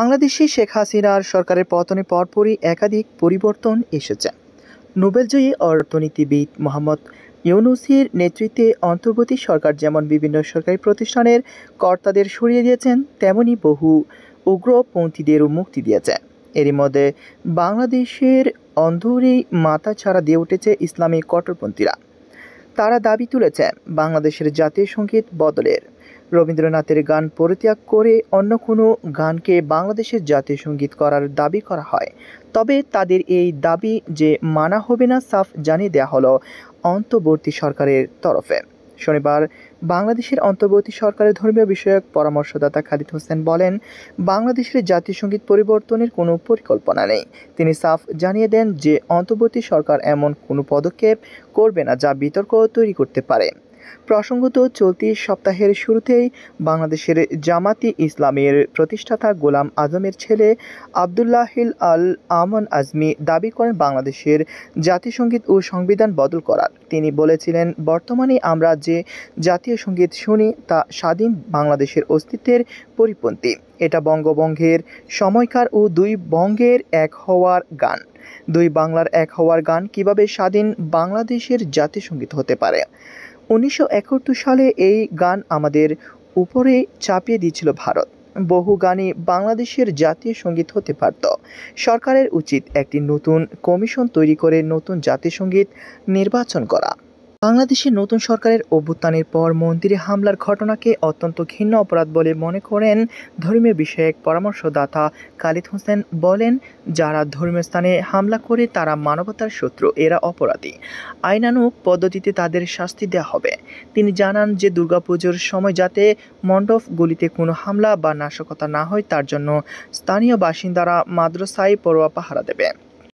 বাংলাদেশি শেখ হাসিনার সরকারের পতনে পরপরই একাধিক পরিবর্তন এসেছে নোবেলজয়ী অর্থনীতিবিদ মোহাম্মদ ইউনুসির নেতৃত্বে অন্তর্বর্তী সরকার যেমন বিভিন্ন সরকারি প্রতিষ্ঠানের কর্তাদের সরিয়ে দিয়েছেন তেমনি বহু উগ্রপন্থীদেরও মুক্তি দিয়েছে এরই মধ্যে বাংলাদেশের অন্ধরেই মাথা ছাড়া দিয়ে উঠেছে ইসলামী কট্টরপন্থীরা তারা দাবি তুলেছে বাংলাদেশের জাতীয় সঙ্গীত বদলের রবীন্দ্রনাথের গান পরিত্যাগ করে অন্য কোনো গানকে বাংলাদেশের জাতীয় সঙ্গীত করার দাবি করা হয় তবে তাদের এই দাবি যে মানা হবে না সাফ জানিয়ে দেওয়া হলো অন্তর্বর্তী সরকারের তরফে শনিবার বাংলাদেশের অন্তর্বর্তী সরকারের ধর্মীয় বিষয়ক পরামর্শদাতা খালিদ হোসেন বলেন বাংলাদেশের জাতীয় সঙ্গীত পরিবর্তনের কোনো পরিকল্পনা নেই তিনি সাফ জানিয়ে দেন যে অন্তর্বর্তী সরকার এমন কোনো পদক্ষেপ করবে না যা বিতর্ক তৈরি করতে পারে প্রসঙ্গত চলতি সপ্তাহের শুরুতেই বাংলাদেশের জামাতি ইসলামের প্রতিষ্ঠাতা গোলাম আজমের ছেলে আবদুল্লাহিল আল আমন আজমি দাবি করেন বাংলাদেশের জাতিসংগীত ও সংবিধান বদল করার তিনি বলেছিলেন বর্তমানে আমরা যে জাতীয় সঙ্গীত শুনি তা স্বাধীন বাংলাদেশের অস্তিত্বের পরিপন্থী এটা বঙ্গবঙ্গের সময়কার ও দুই বঙ্গের এক হওয়ার গান দুই বাংলার এক হওয়ার গান কিভাবে স্বাধীন বাংলাদেশের জাতীয় সঙ্গীত হতে পারে উনিশশো সালে এই গান আমাদের উপরে চাপিয়ে দিয়েছিল ভারত বহু গানই বাংলাদেশের জাতীয় সঙ্গীত হতে পারত সরকারের উচিত একটি নতুন কমিশন তৈরি করে নতুন জাতীয় সঙ্গীত নির্বাচন করা বাংলাদেশের নতুন সরকারের অভ্যুত্থানের পর মন্দিরে হামলার ঘটনাকে অত্যন্ত ঘৃণ্য অপরাধ বলে মনে করেন ধর্মীয় বিষয়ক পরামর্শদাতা কালিদ হোসেন বলেন যারা ধর্মীয় স্থানে হামলা করে তারা মানবতার শত্রু এরা অপরাধী আইনানুক পদ্ধতিতে তাদের শাস্তি দেওয়া হবে তিনি জানান যে দুর্গাপুজোর সময় যাতে মণ্ডপগুলিতে কোনো হামলা বা নাশকতা না হয় তার জন্য স্থানীয় বাসিন্দারা মাদ্রাসায় পড়োয়া পাহারা দেবে